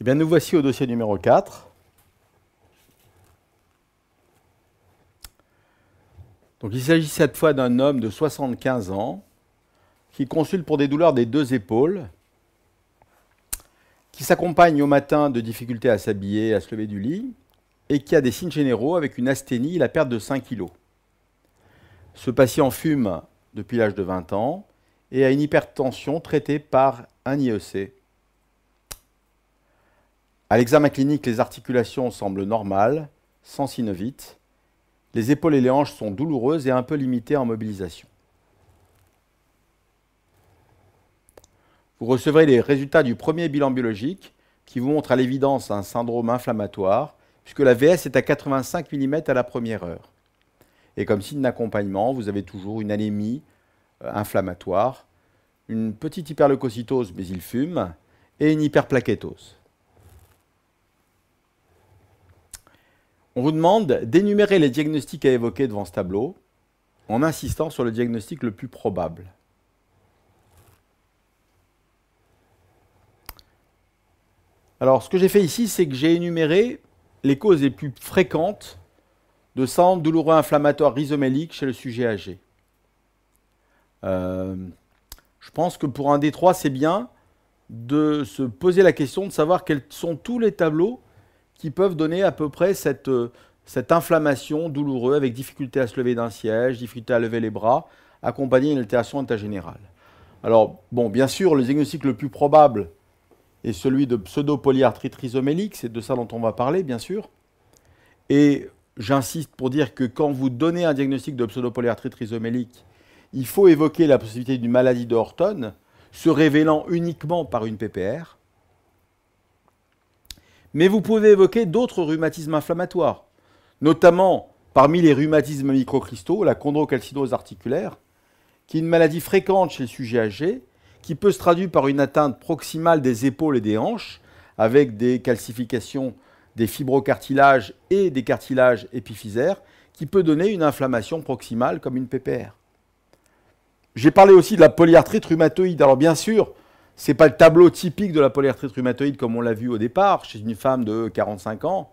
Eh bien, nous voici au dossier numéro 4. Donc, il s'agit cette fois d'un homme de 75 ans qui consulte pour des douleurs des deux épaules, qui s'accompagne au matin de difficultés à s'habiller, à se lever du lit, et qui a des signes généraux avec une asthénie et la perte de 5 kg. Ce patient fume depuis l'âge de 20 ans et a une hypertension traitée par un IEC. À l'examen clinique, les articulations semblent normales, sans synovite. Les épaules et les hanches sont douloureuses et un peu limitées en mobilisation. Vous recevrez les résultats du premier bilan biologique qui vous montre à l'évidence un syndrome inflammatoire puisque la VS est à 85 mm à la première heure. Et comme signe d'accompagnement, vous avez toujours une anémie euh, inflammatoire, une petite hyperleucocytose mais il fume et une hyperplaquétose. On vous demande d'énumérer les diagnostics à évoquer devant ce tableau en insistant sur le diagnostic le plus probable. Alors, ce que j'ai fait ici, c'est que j'ai énuméré les causes les plus fréquentes de sang douloureux inflammatoire rhizomélique chez le sujet âgé. Euh, je pense que pour un D3, c'est bien de se poser la question de savoir quels sont tous les tableaux qui peuvent donner à peu près euh, cette, inflammation douloureuse avec difficulté à se lever d'un siège, difficulté à lever les bras, accompagnée d'une altération d'état général. Alors, bon, bien sûr, le diagnostic le plus probable est celui de pseudo-polyarthrite rhizomélique, c'est de ça dont on va parler, bien sûr. Et j'insiste pour dire que quand vous donnez un diagnostic de pseudo-polyarthrite rhizomélique, il faut évoquer la possibilité d'une maladie de Horton, se révélant uniquement par une PPR, mais vous pouvez évoquer d'autres rhumatismes inflammatoires, notamment parmi les rhumatismes microcristaux, la chondrocalcinose articulaire, qui est une maladie fréquente chez le sujet âgé, qui peut se traduire par une atteinte proximale des épaules et des hanches, avec des calcifications des fibrocartilages et des cartilages épiphysaires, qui peut donner une inflammation proximale comme une PPR. J'ai parlé aussi de la polyarthrite rhumatoïde. Alors bien sûr, n'est pas le tableau typique de la polyarthrite rhumatoïde comme on l'a vu au départ chez une femme de 45 ans,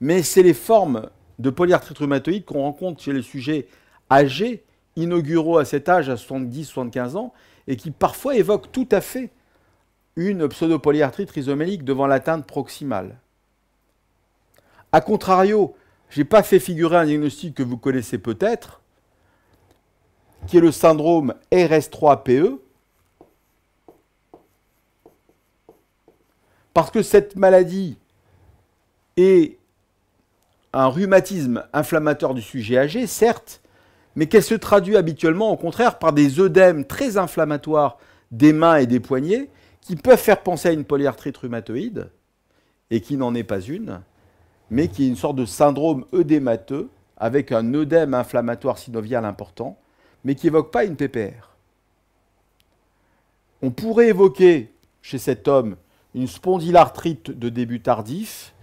mais c'est les formes de polyarthrite rhumatoïde qu'on rencontre chez les sujets âgés, inauguraux à cet âge, à 70-75 ans, et qui parfois évoquent tout à fait une pseudopolyarthrite rhizomélique devant l'atteinte proximale. A contrario, je n'ai pas fait figurer un diagnostic que vous connaissez peut-être, qui est le syndrome RS3PE, Parce que cette maladie est un rhumatisme inflammatoire du sujet âgé, certes, mais qu'elle se traduit habituellement au contraire par des œdèmes très inflammatoires des mains et des poignets qui peuvent faire penser à une polyarthrite rhumatoïde et qui n'en est pas une, mais qui est une sorte de syndrome œdémateux avec un œdème inflammatoire synovial important, mais qui n'évoque pas une PPR. On pourrait évoquer chez cet homme une spondylarthrite de début tardif,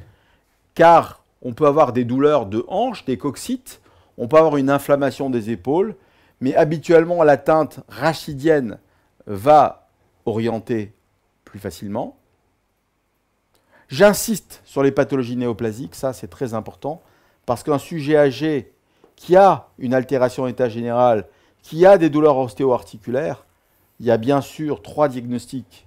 car on peut avoir des douleurs de hanches, des coccytes, on peut avoir une inflammation des épaules, mais habituellement la teinte rachidienne va orienter plus facilement. J'insiste sur les pathologies néoplasiques, ça c'est très important, parce qu'un sujet âgé qui a une altération d'état général, qui a des douleurs ostéo-articulaires, il y a bien sûr trois diagnostics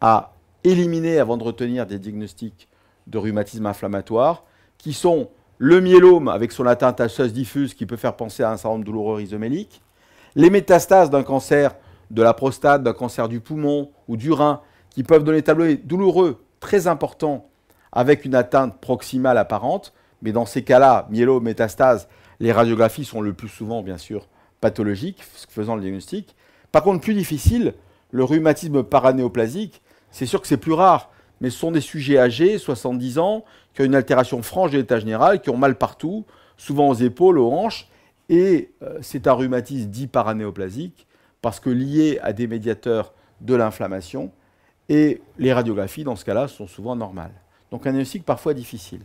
à éliminer avant de retenir des diagnostics de rhumatisme inflammatoire, qui sont le myélome avec son atteinte osseuse diffuse qui peut faire penser à un syndrome douloureux rhizomélique, les métastases d'un cancer de la prostate, d'un cancer du poumon ou du rein, qui peuvent donner tableaux douloureux très important avec une atteinte proximale apparente, mais dans ces cas-là, myélome, métastase, les radiographies sont le plus souvent, bien sûr, pathologiques, faisant le diagnostic. Par contre, plus difficile, le rhumatisme paranéoplasique, c'est sûr que c'est plus rare, mais ce sont des sujets âgés, 70 ans, qui ont une altération franche de l'état général, qui ont mal partout, souvent aux épaules, aux hanches, et euh, c'est un rhumatisme dit paranéoplasique, parce que lié à des médiateurs de l'inflammation, et les radiographies, dans ce cas-là, sont souvent normales. Donc un diagnostic parfois difficile.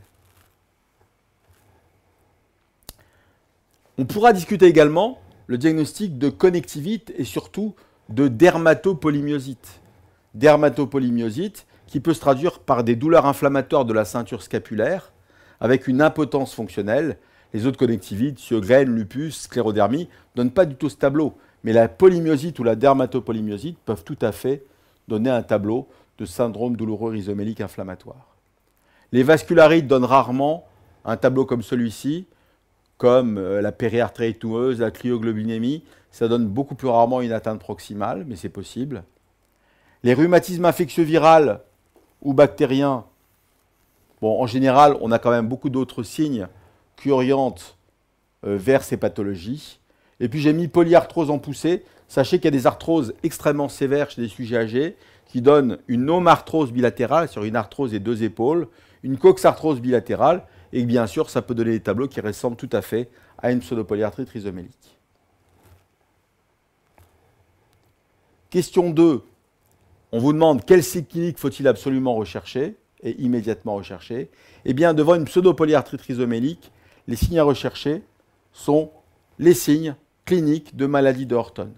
On pourra discuter également le diagnostic de connectivite et surtout de dermatopolymyosite dermatopolymyosite, qui peut se traduire par des douleurs inflammatoires de la ceinture scapulaire, avec une impotence fonctionnelle. Les autres connectivites, graines, lupus, sclérodermie, donnent pas du tout ce tableau. Mais la polymyosite ou la dermatopolymyosite peuvent tout à fait donner un tableau de syndrome douloureux rhizomélique inflammatoire. Les vascularites donnent rarement un tableau comme celui-ci, comme euh, la périartérite noueuse, la cryoglobinémie. Ça donne beaucoup plus rarement une atteinte proximale, mais c'est possible. Les rhumatismes infectieux virales ou bactériens, bon, en général, on a quand même beaucoup d'autres signes qui orientent euh, vers ces pathologies. Et puis j'ai mis polyarthrose en poussée. Sachez qu'il y a des arthroses extrêmement sévères chez des sujets âgés qui donnent une nomarthrose bilatérale sur une arthrose des deux épaules, une coxarthrose bilatérale, et bien sûr, ça peut donner des tableaux qui ressemblent tout à fait à une pseudopolyarthrite rhizomélique. Question 2 on vous demande quel signes clinique faut-il absolument rechercher et immédiatement rechercher, eh bien devant une pseudopolyarthrite rhizomélique, les signes à rechercher sont les signes cliniques de maladie de Horton.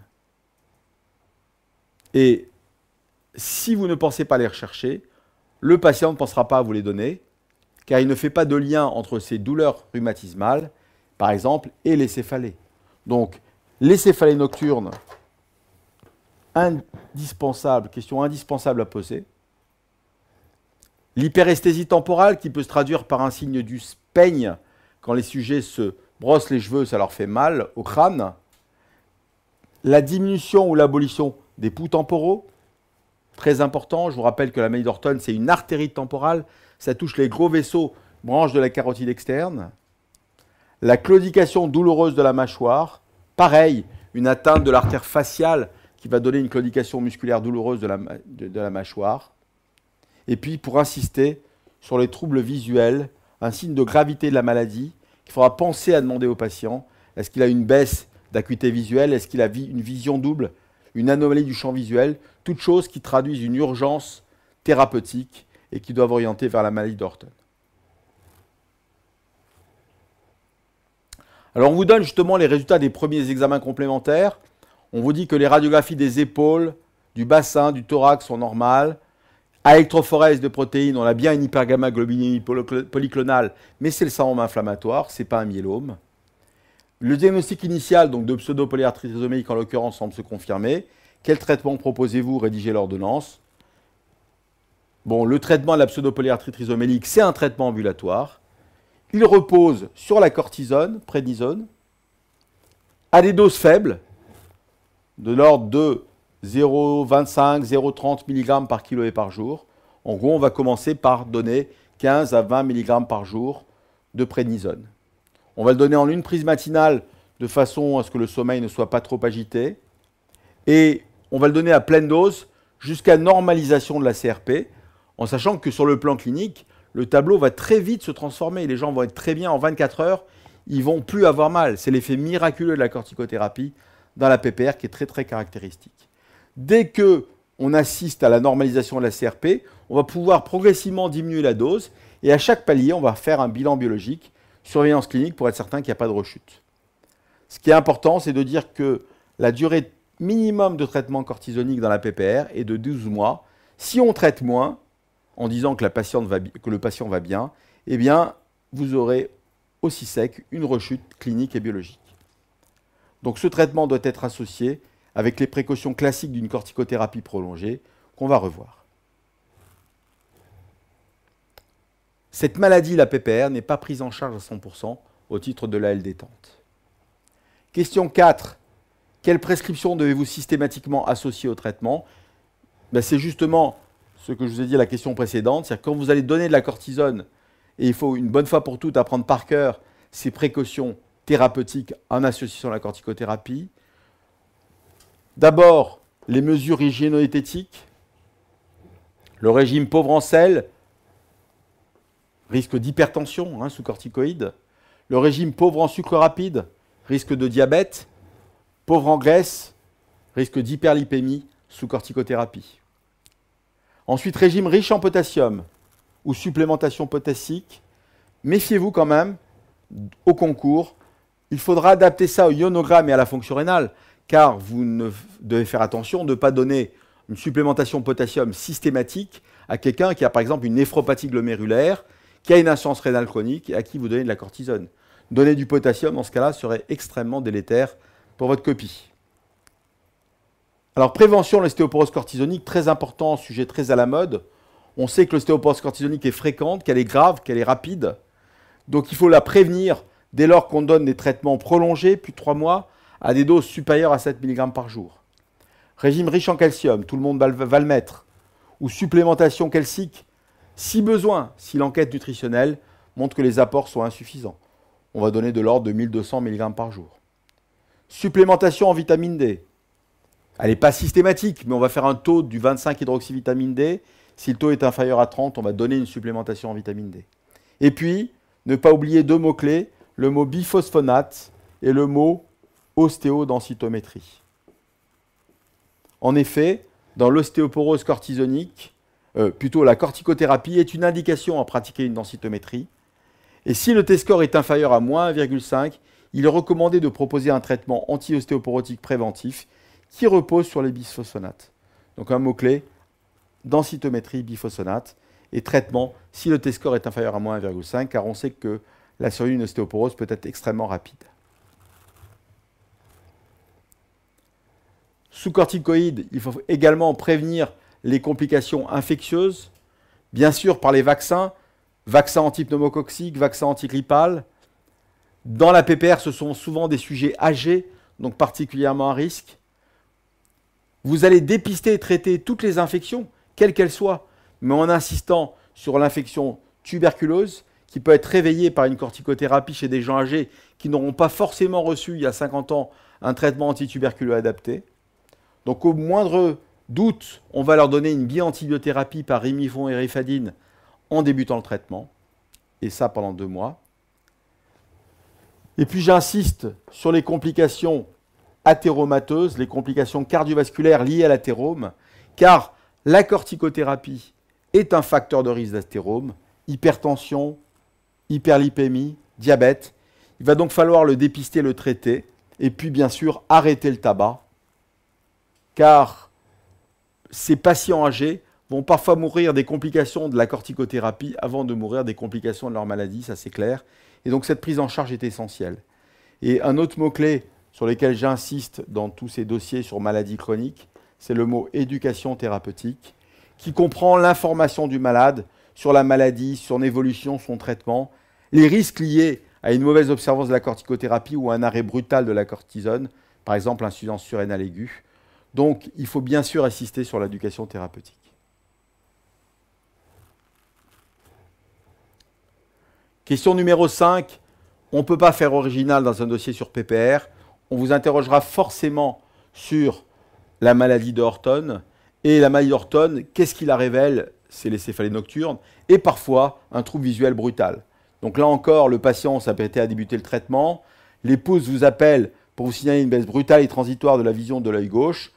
Et si vous ne pensez pas les rechercher, le patient ne pensera pas à vous les donner, car il ne fait pas de lien entre ses douleurs rhumatismales, par exemple, et les céphalées. Donc, les céphalées nocturnes indispensable, question indispensable à poser. L'hyperesthésie temporale qui peut se traduire par un signe du peigne quand les sujets se brossent les cheveux, ça leur fait mal au crâne. La diminution ou l'abolition des poux temporaux, très important. Je vous rappelle que la maladie d'Orton, c'est une artérite temporale. Ça touche les gros vaisseaux, branches de la carotide externe. La claudication douloureuse de la mâchoire, pareil, une atteinte de l'artère faciale qui va donner une claudication musculaire douloureuse de la, la mâchoire. Et puis, pour insister sur les troubles visuels, un signe de gravité de la maladie, qu'il faudra penser à demander au patient, est-ce qu'il a une baisse d'acuité visuelle, est-ce qu'il a une vision double, une anomalie du champ visuel, toutes choses qui traduisent une urgence thérapeutique et qui doivent orienter vers la maladie d'Horton. Alors on vous donne justement les résultats des premiers examens complémentaires on vous dit que les radiographies des épaules, du bassin, du thorax sont normales. À électrophorèse de protéines, on a bien une hypergamma polyclonale, mais c'est le syndrome inflammatoire, ce n'est pas un myélome. Le diagnostic initial donc de pseudopolyarthrite rhizomélique, en l'occurrence semble se confirmer. Quel traitement proposez-vous Rédigez l'ordonnance. Bon, le traitement de la pseudopolyarthrite rhizomélique, c'est un traitement ambulatoire. Il repose sur la cortisone, prénisone, à des doses faibles, de l'ordre de 0,25, 0,30 mg par kilo et par jour. En gros, on va commencer par donner 15 à 20 mg par jour de prénisone. On va le donner en une prise matinale de façon à ce que le sommeil ne soit pas trop agité. Et on va le donner à pleine dose jusqu'à normalisation de la CRP, en sachant que sur le plan clinique, le tableau va très vite se transformer. Les gens vont être très bien en 24 heures, ils vont plus avoir mal. C'est l'effet miraculeux de la corticothérapie dans la PPR qui est très très caractéristique. Dès que on assiste à la normalisation de la CRP, on va pouvoir progressivement diminuer la dose et à chaque palier, on va faire un bilan biologique, surveillance clinique pour être certain qu'il n'y a pas de rechute. Ce qui est important, c'est de dire que la durée minimum de traitement cortisonique dans la PPR est de 12 mois. Si on traite moins, en disant que, la patiente va, que le patient va bien, eh bien, vous aurez aussi sec une rechute clinique et biologique. Donc ce traitement doit être associé avec les précautions classiques d'une corticothérapie prolongée qu'on va revoir. Cette maladie, la PPR, n'est pas prise en charge à 100% au titre de la détente. Question 4. Quelle prescription devez-vous systématiquement associer au traitement ben, C'est justement ce que je vous ai dit à la question précédente, c'est-à-dire quand vous allez donner de la cortisone, et il faut une bonne fois pour toutes apprendre par cœur ces précautions thérapeutique en associant la corticothérapie. D'abord, les mesures hygiénoéthétiques. Le régime pauvre en sel risque d'hypertension hein, sous corticoïdes. Le régime pauvre en sucre rapide risque de diabète. Pauvre en graisse risque d'hyperlipémie sous corticothérapie. Ensuite, régime riche en potassium ou supplémentation potassique. Méfiez-vous quand même au concours il faudra adapter ça au ionogramme et à la fonction rénale, car vous ne devez faire attention de ne pas donner une supplémentation potassium systématique à quelqu'un qui a par exemple une néphropathie glomérulaire, qui a une insuffisance rénale chronique et à qui vous donnez de la cortisone. Donner du potassium en ce cas-là serait extrêmement délétère pour votre copie. Alors prévention de l'ostéoporose cortisonique, très important, sujet très à la mode. On sait que l'ostéoporose cortisonique est fréquente, qu'elle est grave, qu'elle est rapide. Donc il faut la prévenir dès lors qu'on donne des traitements prolongés, plus de 3 mois, à des doses supérieures à 7 mg par jour. Régime riche en calcium, tout le monde va le mettre, ou supplémentation calcique, si besoin, si l'enquête nutritionnelle montre que les apports sont insuffisants. On va donner de l'ordre de 1200 mg par jour. Supplémentation en vitamine D. Elle n'est pas systématique, mais on va faire un taux du 25 hydroxyvitamine D. Si le taux est inférieur à 30, on va donner une supplémentation en vitamine D. Et puis, ne pas oublier deux mots-clés, le mot biphosphonate et le mot ostéodensitométrie. En effet, dans l'ostéoporose cortisonique, euh, plutôt la corticothérapie est une indication à pratiquer une densitométrie. Et si le T-score est inférieur à moins 1,5, il est recommandé de proposer un traitement anti-ostéoporotique préventif qui repose sur les bisphosphonates. Donc un mot-clé, densitométrie biphosphonate et traitement si le T-score est inférieur à moins 1,5, car on sait que la survie d'une ostéoporose peut être extrêmement rapide. Sous corticoïdes, il faut également prévenir les complications infectieuses, bien sûr par les vaccins, vaccins vaccin vaccins antigrippales. Dans la PPR, ce sont souvent des sujets âgés, donc particulièrement à risque. Vous allez dépister et traiter toutes les infections, quelles qu'elles soient, mais en insistant sur l'infection tuberculeuse, qui peut être réveillé par une corticothérapie chez des gens âgés qui n'auront pas forcément reçu il y a 50 ans un traitement antituberculeux adapté. Donc au moindre doute, on va leur donner une bioantibiothérapie par rimifon et rifadine en débutant le traitement, et ça pendant deux mois. Et puis j'insiste sur les complications athéromateuses, les complications cardiovasculaires liées à l'athérome, car la corticothérapie est un facteur de risque d'athérome, hypertension, hyperlipémie, diabète. Il va donc falloir le dépister, le traiter, et puis bien sûr arrêter le tabac, car ces patients âgés vont parfois mourir des complications de la corticothérapie avant de mourir des complications de leur maladie, ça c'est clair. Et donc cette prise en charge est essentielle. Et un autre mot-clé sur lequel j'insiste dans tous ces dossiers sur maladies chroniques, c'est le mot éducation thérapeutique, qui comprend l'information du malade sur la maladie, son évolution, son traitement, les risques liés à une mauvaise observance de la corticothérapie ou à un arrêt brutal de la cortisone, par exemple l'insuffisance surrénale aiguë. Donc il faut bien sûr insister sur l'éducation thérapeutique. Question numéro 5. On ne peut pas faire original dans un dossier sur PPR. On vous interrogera forcément sur la maladie de Horton. Et la maladie Horton, qu'est-ce qui la révèle C'est les céphalées nocturnes et parfois un trouble visuel brutal. Donc là encore, le patient s'apprêtait à débuter le traitement. L'épouse vous appelle pour vous signaler une baisse brutale et transitoire de la vision de l'œil gauche.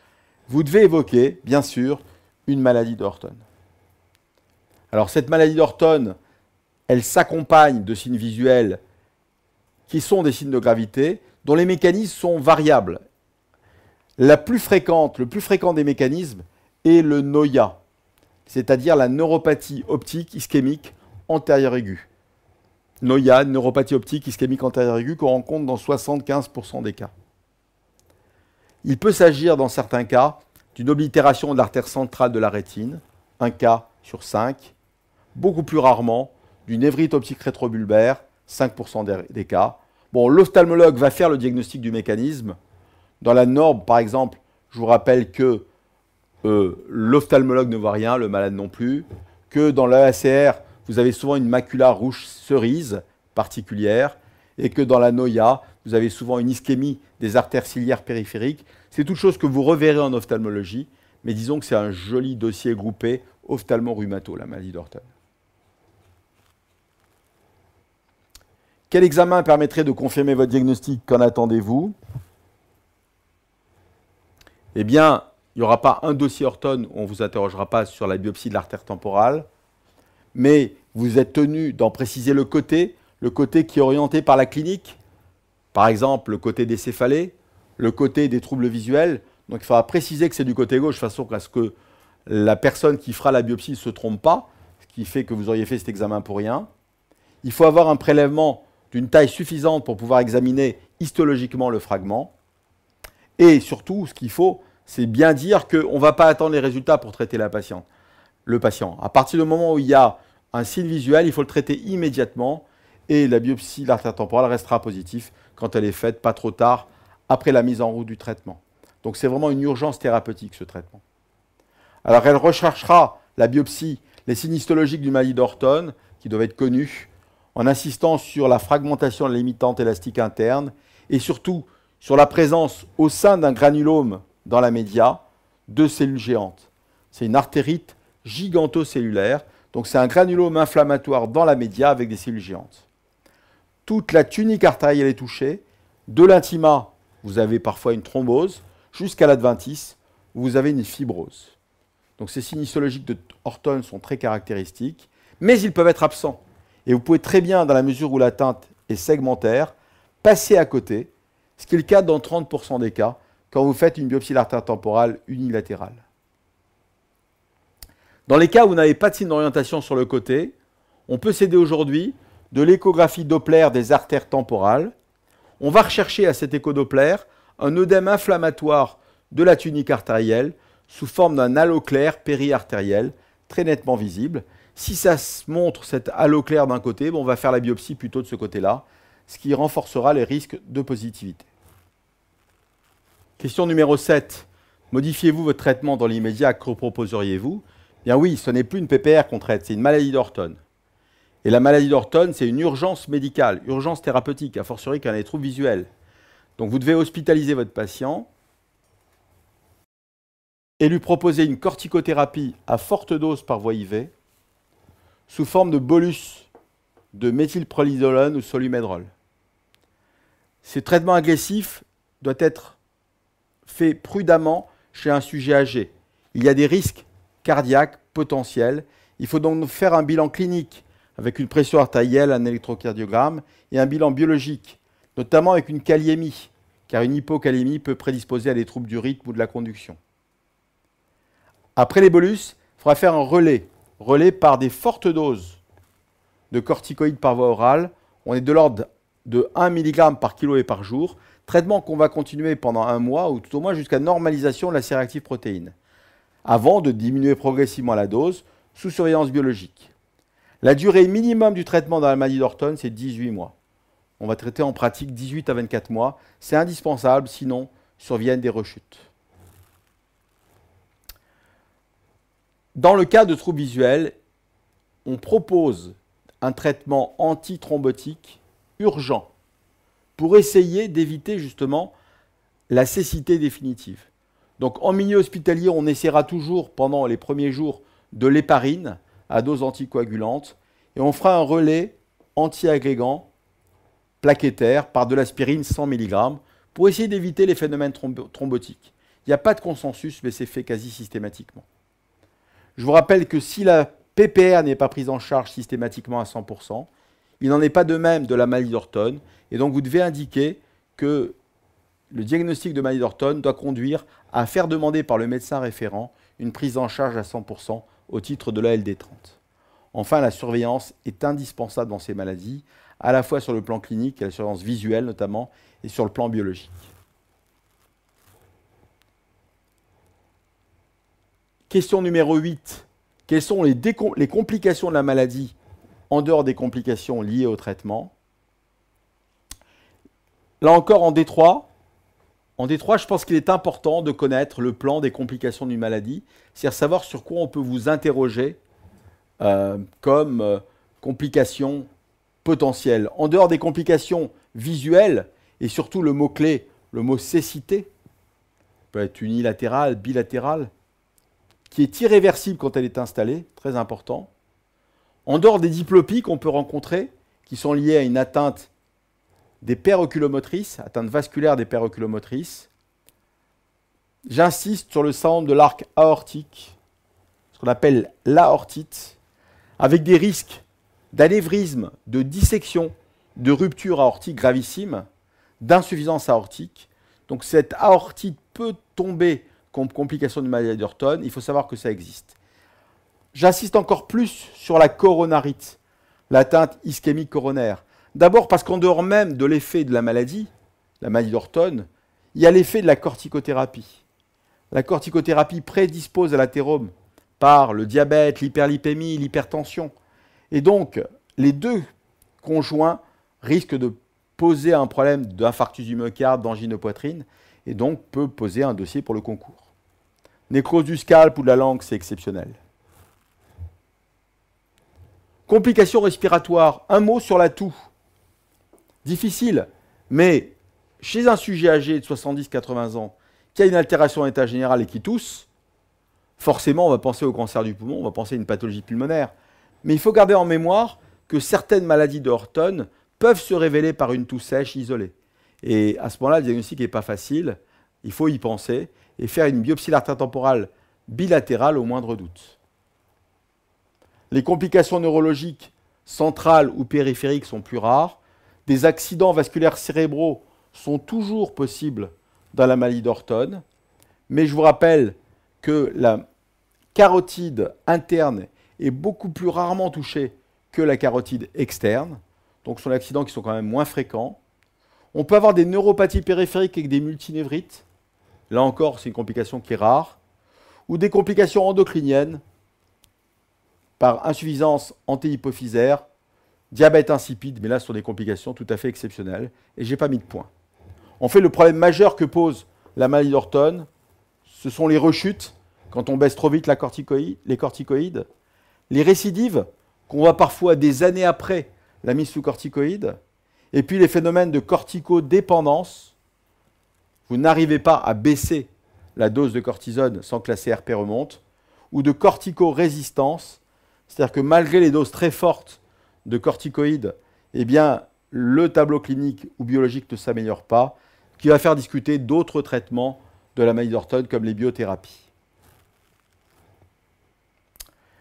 Vous devez évoquer, bien sûr, une maladie d'Horton. Alors cette maladie d'Horton, elle s'accompagne de signes visuels qui sont des signes de gravité, dont les mécanismes sont variables. La plus fréquente, le plus fréquent des mécanismes est le NOIA, c'est-à-dire la neuropathie optique ischémique antérieure aiguë noyade, neuropathie optique, ischémique antérieure aiguë qu'on rencontre dans 75% des cas. Il peut s'agir dans certains cas d'une oblitération de l'artère centrale de la rétine, un cas sur 5, beaucoup plus rarement d'une névrite optique rétrobulbaire, 5% des cas. Bon, l'ophtalmologue va faire le diagnostic du mécanisme. Dans la norme, par exemple, je vous rappelle que euh, l'ophtalmologue ne voit rien, le malade non plus, que dans l'ACR, vous avez souvent une macula rouge cerise particulière et que dans la noya, vous avez souvent une ischémie des artères ciliaires périphériques. C'est toute chose que vous reverrez en ophtalmologie, mais disons que c'est un joli dossier groupé ophtalmo-rhumato, la maladie d'Orton. Quel examen permettrait de confirmer votre diagnostic Qu'en attendez-vous Eh bien, il n'y aura pas un dossier Horton où on ne vous interrogera pas sur la biopsie de l'artère temporale mais vous êtes tenu d'en préciser le côté, le côté qui est orienté par la clinique, par exemple le côté des céphalées, le côté des troubles visuels. Donc il faudra préciser que c'est du côté gauche, de façon à ce que la personne qui fera la biopsie ne se trompe pas, ce qui fait que vous auriez fait cet examen pour rien. Il faut avoir un prélèvement d'une taille suffisante pour pouvoir examiner histologiquement le fragment. Et surtout, ce qu'il faut, c'est bien dire qu'on ne va pas attendre les résultats pour traiter la patiente, le patient. À partir du moment où il y a un signe visuel, il faut le traiter immédiatement et la biopsie de l'artère temporale restera positive quand elle est faite pas trop tard après la mise en route du traitement. Donc c'est vraiment une urgence thérapeutique ce traitement. Alors elle recherchera la biopsie, les signes histologiques du maladie d'Orton qui doivent être connus en insistant sur la fragmentation de limitante élastique interne et surtout sur la présence au sein d'un granulome dans la média de cellules géantes. C'est une artérite gigantocellulaire donc c'est un granulome inflammatoire dans la média avec des cellules géantes. Toute la tunique artérielle est touchée. De l'intima, vous avez parfois une thrombose, jusqu'à l'adventice, vous avez une fibrose. Donc ces signes histologiques de Horton sont très caractéristiques, mais ils peuvent être absents. Et vous pouvez très bien, dans la mesure où l'atteinte est segmentaire, passer à côté, ce qui est le cas dans 30% des cas, quand vous faites une biopsie de l'artère temporale unilatérale. Dans les cas où vous n'avez pas de signe d'orientation sur le côté, on peut s'aider aujourd'hui de l'échographie Doppler des artères temporales. On va rechercher à cet écho Doppler un œdème inflammatoire de la tunique artérielle sous forme d'un halo clair périartériel très nettement visible. Si ça se montre cet halo clair d'un côté, on va faire la biopsie plutôt de ce côté-là, ce qui renforcera les risques de positivité. Question numéro 7. Modifiez-vous votre traitement dans l'immédiat Que proposeriez-vous eh bien oui, ce n'est plus une PPR qu'on traite, c'est une maladie d'Orton. Et la maladie d'Orton, c'est une urgence médicale, urgence thérapeutique, a fortiori qu'il a des troubles visuels. Donc vous devez hospitaliser votre patient et lui proposer une corticothérapie à forte dose par voie IV sous forme de bolus de méthylprolidolone ou solumédrol. Ce traitement agressif doit être fait prudemment chez un sujet âgé. Il y a des risques cardiaque potentiel. Il faut donc faire un bilan clinique avec une pression artérielle, un électrocardiogramme et un bilan biologique, notamment avec une kaliémie, car une hypocalémie peut prédisposer à des troubles du rythme ou de la conduction. Après les bolus, il faudra faire un relais, relais par des fortes doses de corticoïdes par voie orale. On est de l'ordre de 1 mg par kilo et par jour, traitement qu'on va continuer pendant un mois ou tout au moins jusqu'à normalisation de la séreactive protéine avant de diminuer progressivement la dose sous surveillance biologique. La durée minimum du traitement dans la maladie d'Orton, c'est 18 mois. On va traiter en pratique 18 à 24 mois. C'est indispensable, sinon surviennent des rechutes. Dans le cas de troubles visuels, on propose un traitement antithrombotique urgent pour essayer d'éviter justement la cécité définitive. Donc en milieu hospitalier, on essaiera toujours pendant les premiers jours de l'éparine à dose anticoagulante et on fera un relais antiagrégant plaquettaire par de l'aspirine 100 mg pour essayer d'éviter les phénomènes thrombotiques. Il n'y a pas de consensus, mais c'est fait quasi systématiquement. Je vous rappelle que si la PPR n'est pas prise en charge systématiquement à 100%, il n'en est pas de même de la maladie d'Orton. Et donc, vous devez indiquer que le diagnostic de maladie d'Orton doit conduire à à faire demander par le médecin référent une prise en charge à 100% au titre de la LD30. Enfin, la surveillance est indispensable dans ces maladies, à la fois sur le plan clinique, la surveillance visuelle notamment, et sur le plan biologique. Question numéro 8. Quelles sont les, les complications de la maladie en dehors des complications liées au traitement Là encore, en Détroit... En Détroit, je pense qu'il est important de connaître le plan des complications d'une maladie, c'est-à-dire savoir sur quoi on peut vous interroger euh, comme euh, complications potentielles. En dehors des complications visuelles, et surtout le mot-clé, le mot cécité, peut être unilatéral, bilatérale, qui est irréversible quand elle est installée, très important. En dehors des diplopies qu'on peut rencontrer, qui sont liées à une atteinte des paires oculomotrices, atteinte vasculaire des paires oculomotrices. J'insiste sur le syndrome de l'arc aortique, ce qu'on appelle l'aortite, avec des risques d'anévrisme, de dissection, de rupture aortique gravissime, d'insuffisance aortique. Donc cette aortite peut tomber comme complication du maladie d'Horton, il faut savoir que ça existe. J'insiste encore plus sur la coronarite, l'atteinte ischémique coronaire. D'abord parce qu'en dehors même de l'effet de la maladie, la maladie d'Orton, il y a l'effet de la corticothérapie. La corticothérapie prédispose à l'athérome par le diabète, l'hyperlipémie, l'hypertension. Et donc, les deux conjoints risquent de poser un problème d'infarctus du myocarde, d'angine de poitrine, et donc peut poser un dossier pour le concours. Nécrose du scalp ou de la langue, c'est exceptionnel. Complications respiratoires. Un mot sur la toux difficile. Mais chez un sujet âgé de 70-80 ans qui a une altération en état général et qui tousse, forcément on va penser au cancer du poumon, on va penser à une pathologie pulmonaire. Mais il faut garder en mémoire que certaines maladies de Horton peuvent se révéler par une toux sèche isolée. Et à ce moment-là, le diagnostic n'est pas facile, il faut y penser et faire une biopsie l'artère bilatérale au moindre doute. Les complications neurologiques centrales ou périphériques sont plus rares, des accidents vasculaires cérébraux sont toujours possibles dans la maladie d'Orton, mais je vous rappelle que la carotide interne est beaucoup plus rarement touchée que la carotide externe, donc ce sont des accidents qui sont quand même moins fréquents. On peut avoir des neuropathies périphériques avec des multinévrites, là encore c'est une complication qui est rare, ou des complications endocriniennes par insuffisance antihypophysaire. Diabète insipide, mais là, ce sont des complications tout à fait exceptionnelles. Et je n'ai pas mis de point. En fait, le problème majeur que pose la maladie d'Orton, ce sont les rechutes, quand on baisse trop vite les corticoïdes, les récidives, qu'on voit parfois des années après la mise sous corticoïde, et puis les phénomènes de corticodépendance. Vous n'arrivez pas à baisser la dose de cortisone sans que la CRP remonte, ou de corticorésistance, c'est-à-dire que malgré les doses très fortes de corticoïdes, eh bien, le tableau clinique ou biologique ne s'améliore pas, qui va faire discuter d'autres traitements de la maladie d'Orton comme les biothérapies.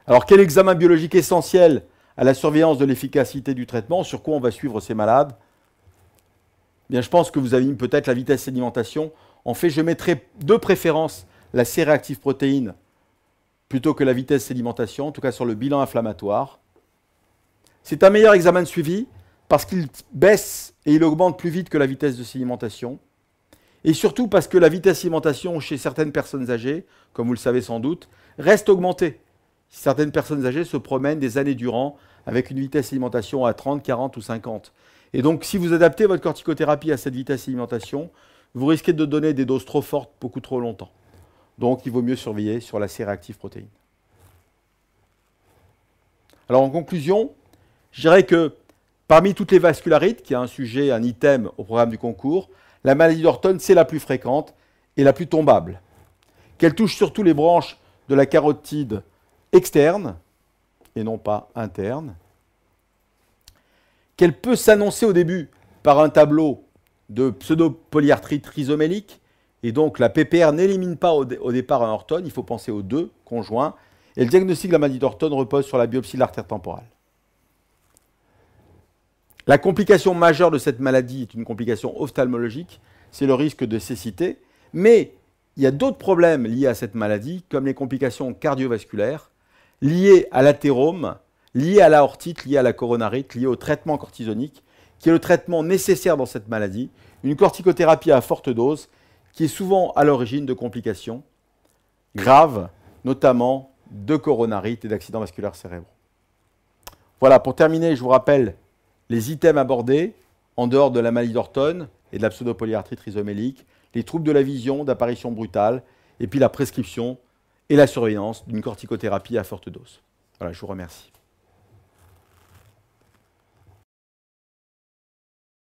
Alors, quel examen biologique essentiel à la surveillance de l'efficacité du traitement Sur quoi on va suivre ces malades eh Bien, je pense que vous avez peut-être la vitesse sédimentation. En fait, je mettrai de préférence la C-réactive protéine plutôt que la vitesse sédimentation, en tout cas sur le bilan inflammatoire. C'est un meilleur examen de suivi parce qu'il baisse et il augmente plus vite que la vitesse de sédimentation. Et surtout parce que la vitesse de chez certaines personnes âgées, comme vous le savez sans doute, reste augmentée. Certaines personnes âgées se promènent des années durant avec une vitesse de à 30, 40 ou 50. Et donc, si vous adaptez votre corticothérapie à cette vitesse d'alimentation, vous risquez de donner des doses trop fortes beaucoup trop longtemps. Donc, il vaut mieux surveiller sur la C-réactive protéine. Alors, en conclusion, je dirais que parmi toutes les vascularites, qui est un sujet, un item au programme du concours, la maladie d'Horton c'est la plus fréquente et la plus tombable. Qu'elle touche surtout les branches de la carotide externe et non pas interne. Qu'elle peut s'annoncer au début par un tableau de pseudopolyarthrite rhizomélique et donc la PPR n'élimine pas au, départ un Horton. il faut penser aux deux conjoints. Et le diagnostic de la maladie d'Horton repose sur la biopsie de l'artère temporale. La complication majeure de cette maladie est une complication ophtalmologique, c'est le risque de cécité, mais il y a d'autres problèmes liés à cette maladie, comme les complications cardiovasculaires, liées à l'athérome, liées à l'aortite, liées à la coronarite, liées au traitement cortisonique, qui est le traitement nécessaire dans cette maladie, une corticothérapie à forte dose, qui est souvent à l'origine de complications graves, notamment de coronarite et d'accidents vasculaires cérébraux. Voilà, pour terminer, je vous rappelle les items abordés, en dehors de la maladie d'Orton et de la pseudopolyarthrite rhizomélique, les troubles de la vision d'apparition brutale, et puis la prescription et la surveillance d'une corticothérapie à forte dose. Voilà, je vous remercie.